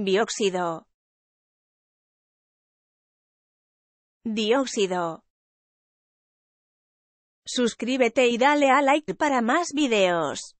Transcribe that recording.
Bióxido. Dióxido. Suscríbete y dale a like para más videos.